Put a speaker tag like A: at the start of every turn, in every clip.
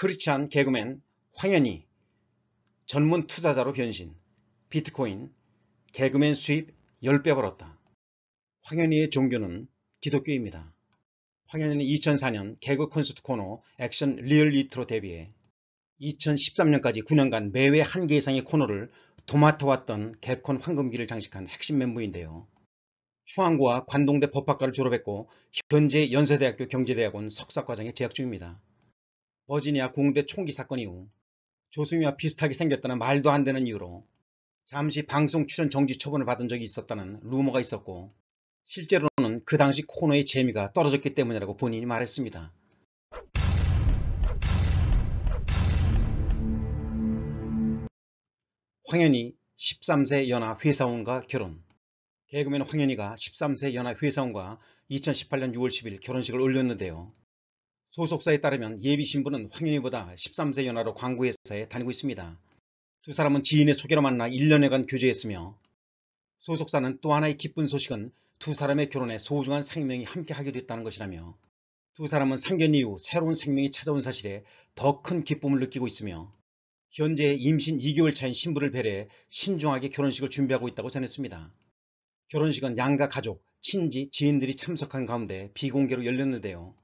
A: 그렇지 않 개그맨 황현희 전문 투자자로 변신 비트코인 개그맨 수입 10배 벌었다. 황현희의 종교는 기독교입니다. 황현희는 2004년 개그 콘서트 코너 액션 리얼리트로 데뷔해 2013년까지 9년간 매회 한개 이상의 코너를 도맡아왔던 개콘 황금기를 장식한 핵심 멤버인데요. 충안고와 관동대 법학과를 졸업했고 현재 연세대학교 경제대학원 석사과정에 재학 중입니다. 버지니아 공대 총기 사건 이후 조승희와 비슷하게 생겼다는 말도 안 되는 이유로 잠시 방송 출연 정지 처분을 받은 적이 있었다는 루머가 있었고 실제로는 그 당시 코너의 재미가 떨어졌기 때문이라고 본인이 말했습니다. 황현희 13세 연하 회사원과 결혼 개그맨 황현희가 13세 연하 회사원과 2018년 6월 10일 결혼식을 올렸는데요. 소속사에 따르면 예비신부는 황윤희보다 13세 연하로 광고회사에 다니고 있습니다. 두 사람은 지인의 소개로 만나 1년여간 교제했으며 소속사는 또 하나의 기쁜 소식은 두 사람의 결혼에 소중한 생명이 함께하게 됐다는 것이라며 두 사람은 상견 이후 새로운 생명이 찾아온 사실에 더 큰 기쁨을 느끼고 있으며 현재 임신 2개월 차인 신부를 배려해 신중하게 결혼식을 준비하고 있다고 전했습니다. 결혼식은 양가 가족, 친지, 지인들이 참석한 가운데 비공개로 열렸는데요.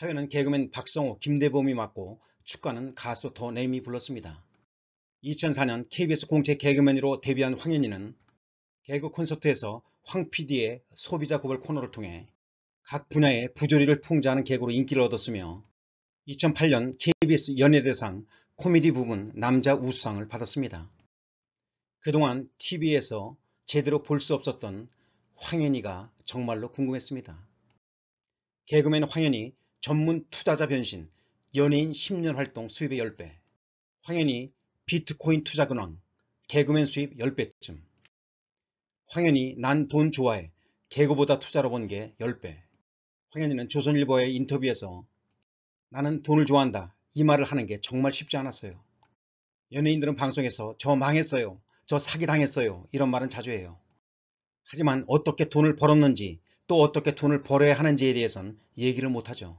A: 사회는 개그맨 박성호, 김대범이 맡고 축가는 가수 더네임이 불렀습니다. 2004년 KBS 공채 개그맨으로 데뷔한 황현이는 개그 콘서트에서 황 PD의 소비자 고발 코너를 통해 각 분야의 부조리를 풍자하는 개그로 인기를 얻었으며 2008년 KBS 연예대상 코미디 부문 남자 우수상을 받았습니다. 그동안 TV에서 제대로 볼 수 없었던 황현이가 정말로 궁금했습니다. 개그맨 황현이 전문 투자자 변신, 연예인 10년 활동 수입의 10배, 황현이 비트코인 투자 근황, 개그맨 수입 10배쯤, 황현이 난 돈 좋아해, 개그보다 투자로 본게 10배, 황현이는 조선일보의 인터뷰에서 나는 돈을 좋아한다 이 말을 하는 게 정말 쉽지 않았어요. 연예인들은 방송에서 저 망했어요, 저 사기당했어요 이런 말은 자주 해요. 하지만 어떻게 돈을 벌었는지 또 어떻게 돈을 벌어야 하는지에 대해선 얘기를 못하죠.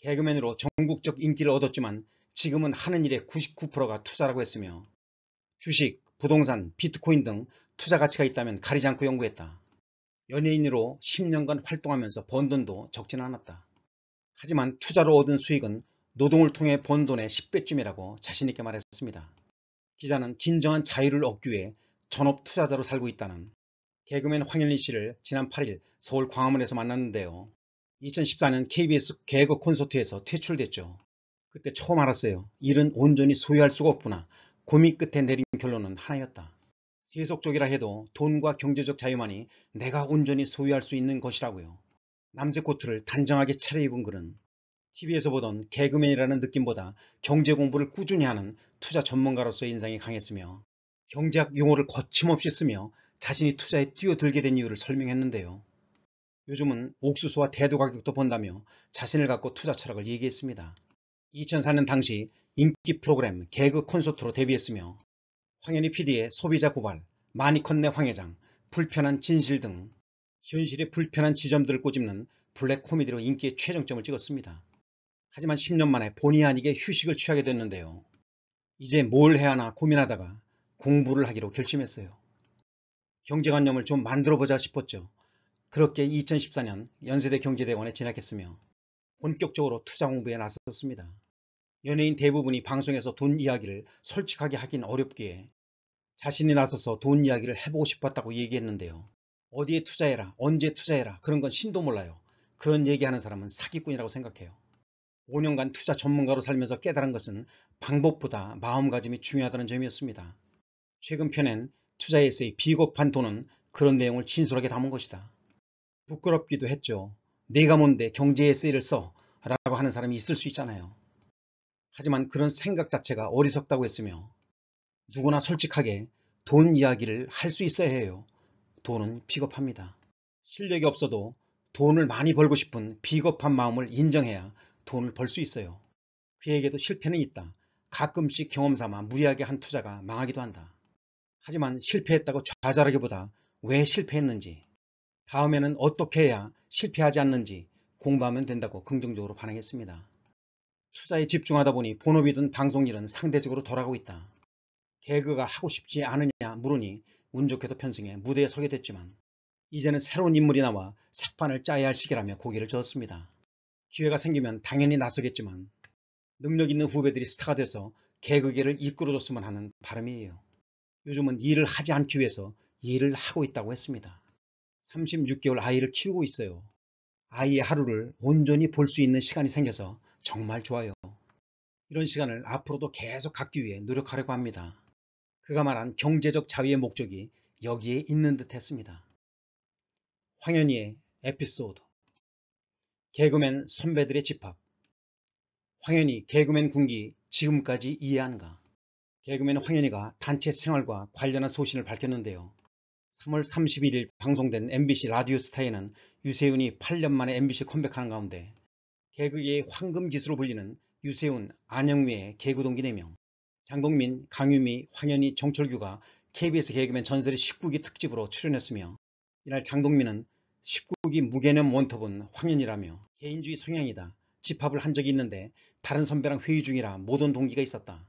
A: 개그맨으로 전국적 인기를 얻었지만 지금은 하는 일의 99%가 투자라고 했으며 주식, 부동산, 비트코인 등 투자 가치가 있다면 가리지 않고 연구했다. 연예인으로 10년간 활동하면서 번 돈도 적지는 않았다. 하지만 투자로 얻은 수익은 노동을 통해 번 돈의 10배쯤이라고 자신있게 말했습니다. 기자는 진정한 자유를 얻기 위해 전업 투자자로 살고 있다는 개그맨 황현리 씨를 지난 8일 서울 광화문에서 만났는데요. 2014년 KBS 개그 콘서트에서 퇴출됐죠. 그때 처음 알았어요. 일은 온전히 소유할 수가 없구나. 고민 끝에 내린 결론은 하나였다. 세속적이라 해도 돈과 경제적 자유만이 내가 온전히 소유할 수 있는 것이라고요. 남색 코트를 단정하게 차려입은 그는 TV에서 보던 개그맨이라는 느낌보다 경제 공부를 꾸준히 하는 투자 전문가로서의 인상이 강했으며 경제학 용어를 거침없이 쓰며 자신이 투자에 뛰어들게 된 이유를 설명했는데요. 요즘은 옥수수와 대두 가격도 본다며 자신을 갖고 투자 철학을 얘기했습니다. 2004년 당시 인기 프로그램 개그 콘서트로 데뷔했으며 황현희 PD의 소비자 고발, 마니 컸네 황회장, 불편한 진실 등 현실의 불편한 지점들을 꼬집는 블랙 코미디로 인기의 최정점을 찍었습니다. 하지만 10년 만에 본의 아니게 휴식을 취하게 됐는데요. 이제 뭘 해야 하나 고민하다가 공부를 하기로 결심했어요. 경제관념을 좀 만들어보자 싶었죠. 그렇게 2014년 연세대 경제대학원에 진학했으며 본격적으로 투자 공부에 나섰습니다. 연예인 대부분이 방송에서 돈 이야기를 솔직하게 하긴 어렵기에 자신이 나서서 돈 이야기를 해보고 싶었다고 얘기했는데요. 어디에 투자해라, 언제 투자해라 그런 건 신도 몰라요. 그런 얘기하는 사람은 사기꾼이라고 생각해요. 5년간 투자 전문가로 살면서 깨달은 것은 방법보다 마음가짐이 중요하다는 점이었습니다. 최근 편엔 투자 에세이 비겁한 돈은 그런 내용을 진솔하게 담은 것이다. 부끄럽기도 했죠. 내가 뭔데 경제에 쓰이를 써 라고 하는 사람이 있을 수 있잖아요. 하지만 그런 생각 자체가 어리석다고 했으며 누구나 솔직하게 돈 이야기를 할 수 있어야 해요. 돈은 비겁합니다. 실력이 없어도 돈을 많이 벌고 싶은 비겁한 마음을 인정해야 돈을 벌 수 있어요. 그에게도 실패는 있다. 가끔씩 경험삼아 무리하게 한 투자가 망하기도 한다. 하지만 실패했다고 좌절하기보다 왜 실패했는지 다음에는 어떻게 해야 실패하지 않는지 공부하면 된다고 긍정적으로 반응했습니다. 투자에 집중하다 보니 본업이든 방송일은 상대적으로 덜하고 있다. 개그가 하고 싶지 않으냐 물으니 운 좋게도 편승해 무대에 서게 됐지만 이제는 새로운 인물이 나와 삭판을 짜야 할 시기라며 고개를 저었습니다. 기회가 생기면 당연히 나서겠지만 능력 있는 후배들이 스타가 돼서 개그계를 이끌어줬으면 하는 바람이에요. 요즘은 일을 하지 않기 위해서 일을 하고 있다고 했습니다. 36개월 아이를 키우고 있어요. 아이의 하루를 온전히 볼 수 있는 시간이 생겨서 정말 좋아요. 이런 시간을 앞으로도 계속 갖기 위해 노력하려고 합니다. 그가 말한 경제적 자유의 목적이 여기에 있는 듯 했습니다. 황현희의 에피소드 개그맨 선배들의 집합 황현희 개그맨 군기 지금까지 이해한가 개그맨 황현희가 단체 생활과 관련한 소신을 밝혔는데요. 3월 31일 방송된 MBC 라디오 스타에는 유세윤이 8년 만에 MBC 컴백하는 가운데 개그의 황금기수로 불리는 유세윤, 안영미의 개그 동기 4명, 장동민, 강유미, 황현희, 정철규가 KBS 개그맨 전설의 19기 특집으로 출연했으며 이날 장동민은 19기 무개념 원톱은 황현이라며 개인주의 성향이다. 집합을 한 적이 있는데 다른 선배랑 회의 중이라 모든 동기가 있었다.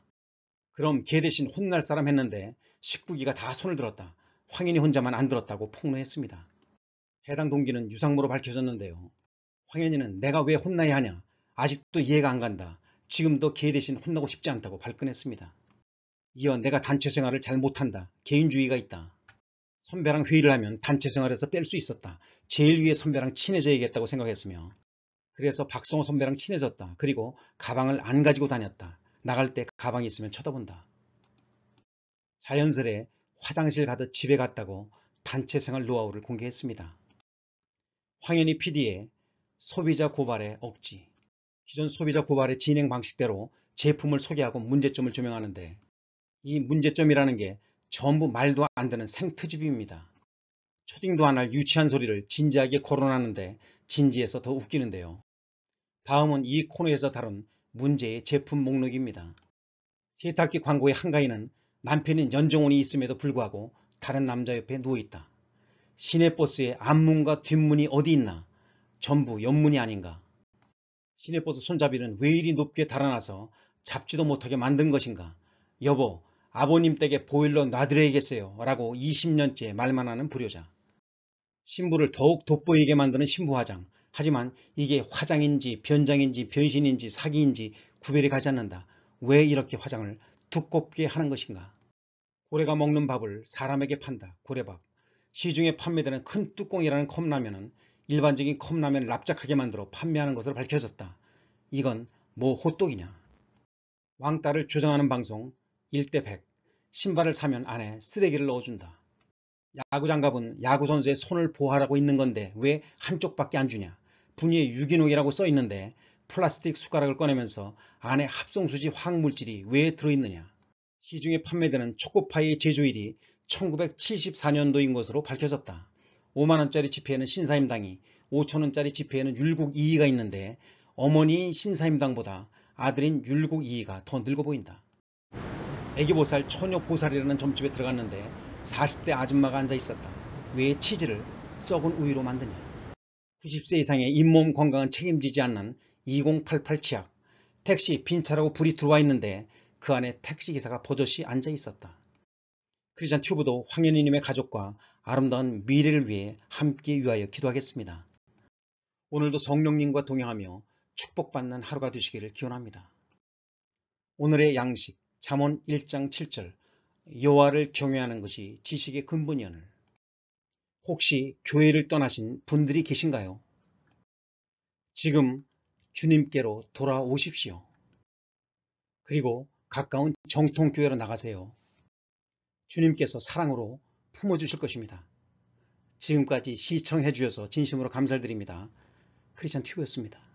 A: 그럼 개 대신 혼날 사람 했는데 19기가 다 손을 들었다. 황인이 혼자만 안 들었다고 폭로했습니다. 해당 동기는 유상무로 밝혀졌는데요. 황현이는 내가 왜 혼나야 하냐 아직도 이해가 안 간다 지금도 개 대신 혼나고 싶지 않다고 발끈했습니다. 이어 내가 단체 생활을 잘 못한다 개인주의가 있다 선배랑 회의를 하면 단체 생활에서 뺄 수 있었다 제일 위에 선배랑 친해져야겠다고 생각했으며 그래서 박성호 선배랑 친해졌다 그리고 가방을 안 가지고 다녔다 나갈 때 가방이 있으면 쳐다본다 자연스레 화장실 가듯 집에 갔다고 단체 생활 노하우를 공개했습니다. 황현희 PD의 소비자 고발의 억지 기존 소비자 고발의 진행 방식대로 제품을 소개하고 문제점을 조명하는데 이 문제점이라는 게 전부 말도 안 되는 생트집입니다. 초딩도 안 할 유치한 소리를 진지하게 거론하는데 진지해서 더 웃기는데요. 다음은 이 코너에서 다룬 문제의 제품 목록입니다. 세탁기 광고의 한가위는 남편인 연정훈이 있음에도 불구하고 다른 남자 옆에 누워있다. 시내버스의 앞문과 뒷문이 어디 있나? 전부 옆문이 아닌가? 시내버스 손잡이는 왜 이리 높게 달아나서 잡지도 못하게 만든 것인가? 여보, 아버님 댁에 보일러 놔드려야겠어요. 라고 20년째 말만 하는 불효자. 신부를 더욱 돋보이게 만드는 신부화장. 하지만 이게 화장인지 변장인지 변신인지 사기인지 구별이 가지 않는다. 왜 이렇게 화장을 두껍게 하는 것인가? 고래가 먹는 밥을 사람에게 판다. 고래밥. 시중에 판매되는 큰 뚜껑이라는 컵라면은 일반적인 컵라면 을 납작하게 만들어 판매하는 것으로 밝혀졌다. 이건 뭐 호떡이냐. 왕따를 조정하는 방송 1대100 신발을 사면 안에 쓰레기를 넣어준다. 야구 장갑은 야구 선수의 손을 보호하라고 있는 건데 왜 한쪽밖에 안 주냐. 분위에 유기농이라고 써 있는데 플라스틱 숟가락을 꺼내면서 안에 합성수지 화학물질이 왜 들어있느냐. 시중에 판매되는 초코파이의 제조일이 1974년도인 것으로 밝혀졌다. 5만원짜리 지폐에는 신사임당이, 5천원짜리 지폐에는 율곡 이이가 있는데 어머니인 신사임당보다 아들인 율곡 이이가 더 늙어 보인다. 애기 보살, 처녀 보살이라는 점집에 들어갔는데 40대 아줌마가 앉아 있었다. 왜 치즈를 썩은 우유로 만드냐. 90세 이상의 잇몸 건강은 책임지지 않는 2088 치약 택시 빈차라고 불이 들어와 있는데 그 안에 택시기사가 버젓이 앉아 있었다. 크리스찬 튜브도 황현희님의 가족과 아름다운 미래를 위해 함께 위하여 기도하겠습니다. 오늘도 성령님과 동행하며 축복받는 하루가 되시기를 기원합니다. 오늘의 양식 잠언 1장 7절 여호와를 경외하는 것이 지식의 근본이언을 혹시 교회를 떠나신 분들이 계신가요? 지금 주님께로 돌아오십시오. 그리고 가까운 정통교회로 나가세요. 주님께서 사랑으로 품어주실 것입니다. 지금까지 시청해 주셔서 진심으로 감사드립니다. 크리스천 튜브였습니다.